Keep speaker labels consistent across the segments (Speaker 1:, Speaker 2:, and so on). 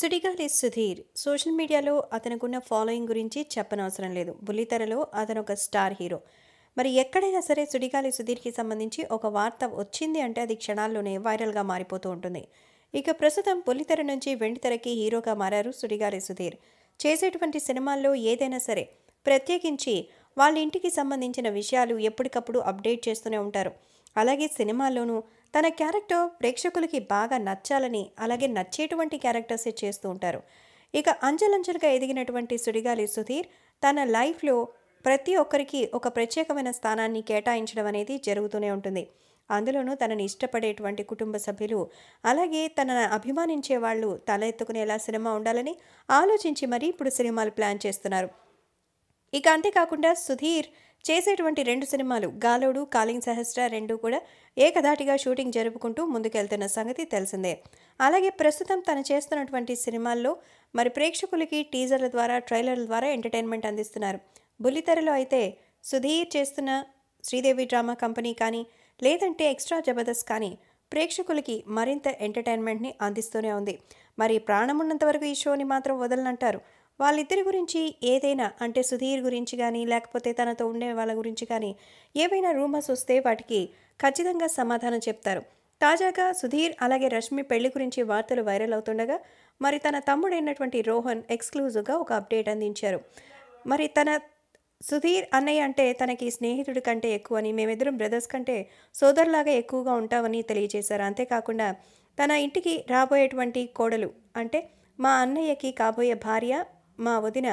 Speaker 1: సుడిగాలి Sudheer social మీడియాలో అతనుకున్న following గురించి చెప్పనవసరం లేదు బుల్లితెరలో అతను ఒక స్టార్ హీరో మరి ఎక్కడైనా సరే సుడిగాలి సుధీర్కి సంబంధించి ఒక వార్త వచ్చింది అంటే అది క్షణాల్లోనే వైరల్గా మారిపోతూ ఉంటుంది ఇక ప్రస్తుతం బుల్లితెర నుంచి వెండితెరకి హీరోగా మారారు సుడిగాలి సుధీర్ చేసేటువంటి సినిమాల్లో ఏదైనా సరే ప్రత్యేకించి వాళ్ళ ఇంటికి సంబంధించిన విషయాలు ఎప్పటికప్పుడు అప్డేట్ చేస్తూనే ఉంటారు అలాగే సినిమాల్లోనూ తన క్యారెక్టర్ ప్రేక్షకులకి బాగా నచ్చాలని అలాగే నచ్చేటువంటి క్యారెక్టర్సే చేస్తూ ఉంటారు ఇక అంచెలంచెలుగా ఎదిగినటువంటి సుడిగాలి సుధీర్ తన లైఫ్లో ప్రతి ఒక్కరికి ఒక ప్రత్యేకమైన స్థానాన్ని కేటాయించడం అనేది జరుగుతూనే ఉంటుంది అందులోనూ తనని ఇష్టపడేటువంటి కుటుంబ సభ్యులు అలాగే తనను అభిమానించే వాళ్ళు తల ఎత్తుకునేలా సినిమా ఉండాలని ఆలోచించి మరీ ఇప్పుడు సినిమాలు ప్లాన్ చేస్తున్నారు ఇక అంతేకాకుండా సుధీర్ చేసేటువంటి రెండు సినిమాలు గాలోడు కాలింగ్ సహస్ర రెండు కూడా ఏకధాటిగా షూటింగ్ జరుపుకుంటూ ముందుకెళ్తున్న సంగతి తెలిసిందే అలాగే ప్రస్తుతం తను చేస్తున్నటువంటి సినిమాల్లో మరి ప్రేక్షకులకి టీజర్ల ద్వారా ట్రైలర్ల ద్వారా ఎంటర్టైన్మెంట్ అందిస్తున్నారు బుల్లితెరలో అయితే సుధీర్ చేస్తున్న శ్రీదేవి డ్రామా కంపెనీ కానీ లేదంటే ఎక్స్ట్రా జబర్దస్త్ కానీ ప్రేక్షకులకి మరింత ఎంటర్టైన్మెంట్ని అందిస్తూనే ఉంది మరి ప్రాణమున్నంత వరకు ఈ షోని మాత్రం వదలనంటారు వాళ్ళిద్దరి గురించి ఏదైనా అంటే సుధీర్ గురించి కానీ లేకపోతే తనతో ఉండే వాళ్ళ గురించి కానీ ఏవైనా రూమర్స్ వస్తే వాటికి ఖచ్చితంగా సమాధానం చెప్తారు తాజాగా సుధీర్ అలాగే రష్మి పెళ్లి గురించి వార్తలు వైరల్ అవుతుండగా మరి తన తమ్ముడైనటువంటి రోహన్ ఎక్స్క్లూజివ్గా ఒక అప్డేట్ అందించారు మరి తన సుధీర్ అన్నయ్య అంటే తనకి స్నేహితుడి కంటే ఎక్కువని మేమిద్దరం బ్రదర్స్ కంటే సోదరులాగా ఎక్కువగా ఉంటామని తెలియజేశారు అంతేకాకుండా తన ఇంటికి రాబోయేటువంటి కోడలు అంటే మా అన్నయ్యకి కాబోయే భార్య మా వదిన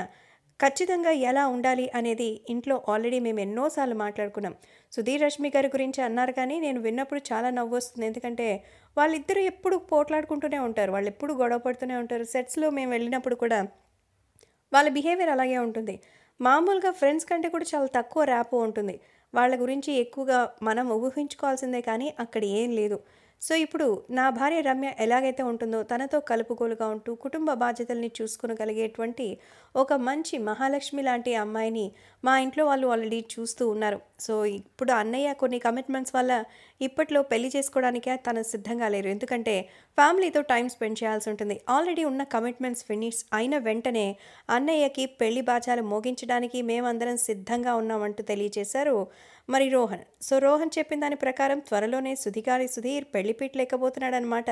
Speaker 1: ఖచ్చితంగా ఎలా ఉండాలి అనేది ఇంట్లో ఆల్రెడీ మేము ఎన్నోసార్లు మాట్లాడుకున్నాం సుధీర్ రష్మి గారి గురించి అన్నారు కానీ నేను విన్నప్పుడు చాలా నవ్వు వస్తుంది ఎందుకంటే వాళ్ళిద్దరూ ఎప్పుడు పోట్లాడుకుంటూనే ఉంటారు వాళ్ళు ఎప్పుడు గొడవ పడుతూనే ఉంటారు సెట్స్లో మేము వెళ్ళినప్పుడు కూడా వాళ్ళ బిహేవియర్ అలాగే ఉంటుంది మామూలుగా ఫ్రెండ్స్ కంటే కూడా చాలా తక్కువ ర్యాప్ ఉంటుంది వాళ్ళ గురించి ఎక్కువగా మనం ఊహించుకోవాల్సిందే కానీ అక్కడ ఏం లేదు సో ఇప్పుడు నా భార్య రమ్య ఎలాగైతే ఉంటుందో తనతో కలుపుకోలుగా ఉంటూ కుటుంబ బాధ్యతల్ని చూసుకునగలిగేటువంటి ఒక మంచి మహాలక్ష్మి లాంటి అమ్మాయిని మా ఇంట్లో వాళ్ళు ఆల్రెడీ చూస్తూ ఉన్నారు సో ఇప్పుడు అన్నయ్య కొన్ని కమిట్మెంట్స్ వల్ల ఇప్పట్లో పెళ్లి చేసుకోవడానికే తను సిద్ధంగా లేరు ఎందుకంటే ఫ్యామిలీతో టైం స్పెండ్ చేయాల్సి ఉంటుంది ఆల్రెడీ ఉన్న కమిట్మెంట్స్ ఫినిష్ అయిన వెంటనే అన్నయ్యకి పెళ్లి బాచాలు మోగించడానికి మేమందరం సిద్ధంగా ఉన్నామంటూ తెలియజేశారు మరి రోహన్ సో రోహన్ చెప్పిన దాని ప్రకారం త్వరలోనే సుధిగారి సుధీర్ పెళ్లిపీట లేకపోతున్నాడనమాట